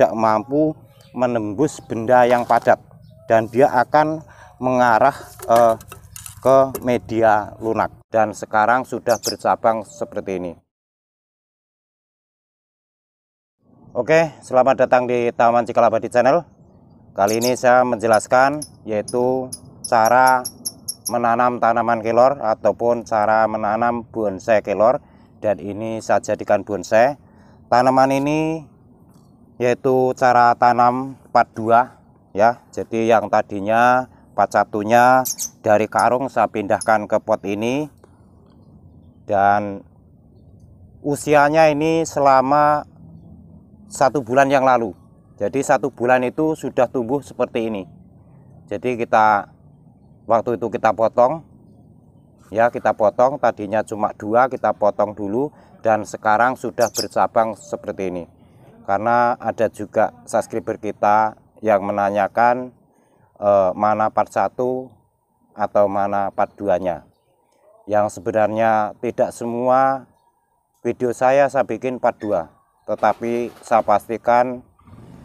tidak mampu menembus benda yang padat dan dia akan mengarah eh, ke media lunak dan sekarang sudah bercabang seperti ini Oke selamat datang di Taman Cikalabadi channel kali ini saya menjelaskan yaitu cara menanam tanaman kelor ataupun cara menanam bonsai kelor dan ini saya jadikan bonsai tanaman ini yaitu cara tanam part 2 ya jadi yang tadinya part satunya dari karung saya pindahkan ke pot ini dan usianya ini selama satu bulan yang lalu jadi satu bulan itu sudah tumbuh seperti ini jadi kita waktu itu kita potong ya kita potong tadinya cuma dua kita potong dulu dan sekarang sudah bercabang seperti ini karena ada juga subscriber kita yang menanyakan eh, mana part 1 atau mana part 2 nya yang sebenarnya tidak semua video saya saya bikin part 2 tetapi saya pastikan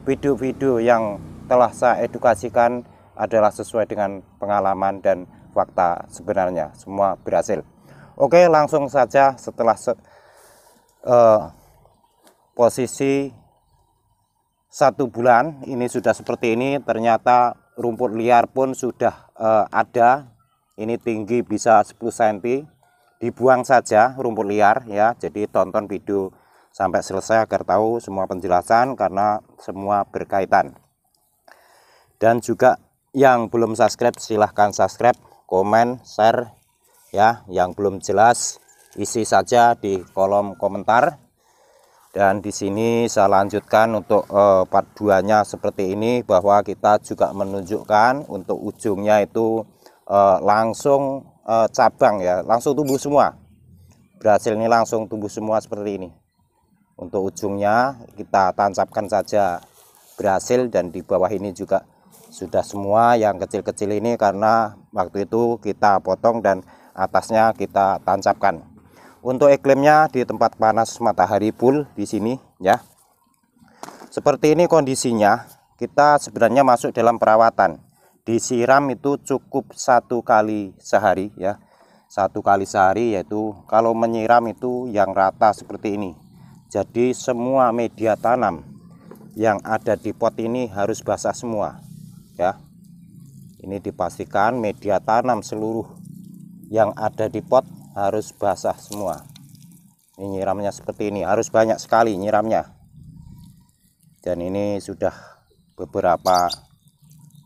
video-video yang telah saya edukasikan adalah sesuai dengan pengalaman dan fakta sebenarnya semua berhasil Oke langsung saja setelah se uh, posisi satu bulan ini sudah seperti ini ternyata rumput liar pun sudah uh, ada ini tinggi bisa 10 cm dibuang saja rumput liar ya jadi tonton video sampai selesai agar tahu semua penjelasan karena semua berkaitan dan juga yang belum subscribe silahkan subscribe komen share ya yang belum jelas isi saja di kolom komentar dan di sini saya lanjutkan untuk eh, part 2 nya seperti ini bahwa kita juga menunjukkan untuk ujungnya itu eh, langsung eh, cabang ya langsung tumbuh semua berhasil ini langsung tumbuh semua seperti ini untuk ujungnya kita tancapkan saja berhasil dan di bawah ini juga sudah semua yang kecil-kecil ini karena waktu itu kita potong dan atasnya kita tancapkan untuk iklimnya di tempat panas matahari full di sini ya. Seperti ini kondisinya. Kita sebenarnya masuk dalam perawatan. Disiram itu cukup satu kali sehari ya. Satu kali sehari yaitu kalau menyiram itu yang rata seperti ini. Jadi semua media tanam yang ada di pot ini harus basah semua ya. Ini dipastikan media tanam seluruh yang ada di pot harus basah semua ini nyiramnya seperti ini harus banyak sekali nyiramnya dan ini sudah beberapa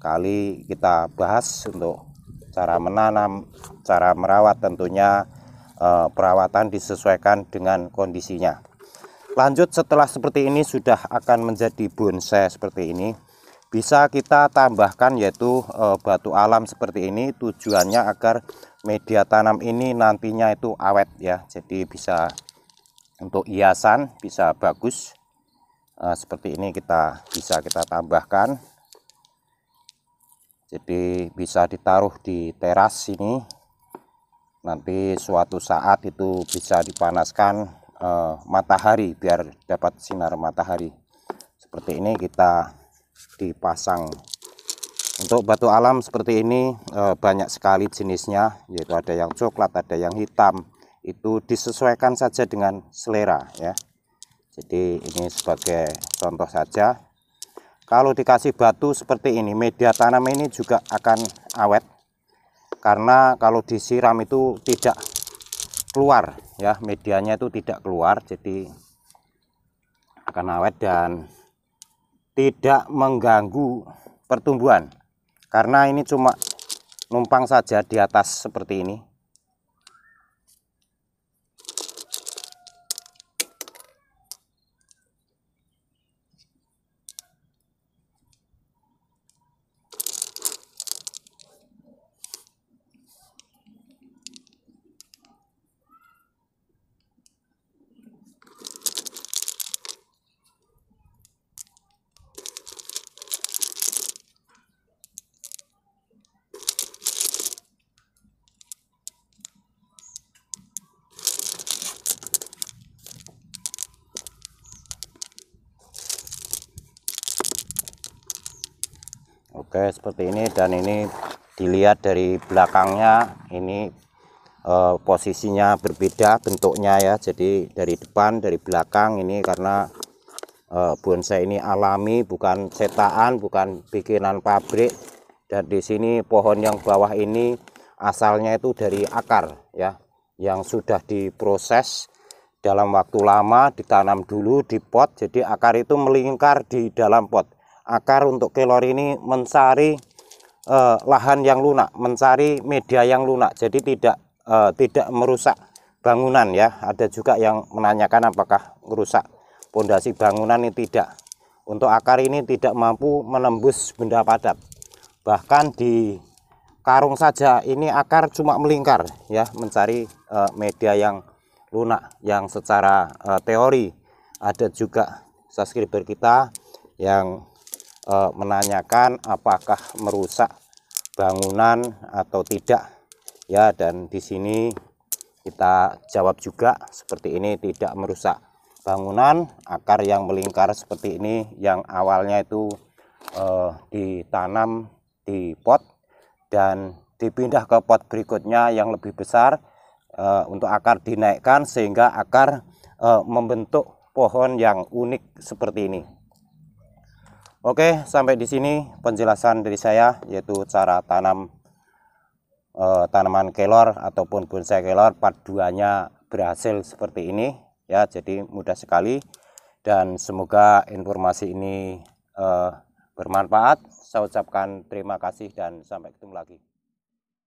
kali kita bahas untuk cara menanam cara merawat tentunya eh, perawatan disesuaikan dengan kondisinya lanjut setelah seperti ini sudah akan menjadi bonsai seperti ini bisa kita tambahkan yaitu eh, batu alam seperti ini tujuannya agar media tanam ini nantinya itu awet ya jadi bisa untuk hiasan bisa bagus uh, seperti ini kita bisa kita tambahkan jadi bisa ditaruh di teras sini nanti suatu saat itu bisa dipanaskan eh, matahari biar dapat sinar matahari seperti ini kita dipasang untuk batu alam seperti ini eh, banyak sekali jenisnya, yaitu ada yang coklat, ada yang hitam. Itu disesuaikan saja dengan selera ya. Jadi ini sebagai contoh saja. Kalau dikasih batu seperti ini, media tanam ini juga akan awet. Karena kalau disiram itu tidak keluar ya, medianya itu tidak keluar, jadi akan awet dan tidak mengganggu pertumbuhan karena ini cuma numpang saja di atas seperti ini oke seperti ini dan ini dilihat dari belakangnya ini e, posisinya berbeda bentuknya ya jadi dari depan dari belakang ini karena e, bonsai ini alami bukan cetaan bukan bikinan pabrik dan di sini pohon yang bawah ini asalnya itu dari akar ya yang sudah diproses dalam waktu lama ditanam dulu di pot jadi akar itu melingkar di dalam pot akar untuk kelor ini mencari uh, eh, lahan yang lunak, mencari media yang lunak. Jadi tidak uh, tidak merusak bangunan ya. Ada juga yang menanyakan apakah merusak pondasi bangunan ini tidak. Untuk akar ini tidak mampu menembus benda padat. Bahkan di karung saja ini akar cuma melingkar ya, mencari uh, eh, media yang lunak yang secara teori ada juga subscriber kita yang e, menanyakan apakah merusak bangunan atau tidak ya dan di sini kita jawab juga seperti ini tidak merusak bangunan akar yang melingkar seperti ini yang awalnya itu e, ditanam di pot dan dipindah ke pot berikutnya yang lebih besar e, untuk akar dinaikkan sehingga akar e, membentuk pohon yang unik seperti ini Oke, sampai di sini penjelasan dari saya yaitu cara tanam e, tanaman kelor ataupun bonsai kelor part 2 berhasil seperti ini ya. Jadi mudah sekali dan semoga informasi ini e, bermanfaat. Saya ucapkan terima kasih dan sampai ketemu lagi.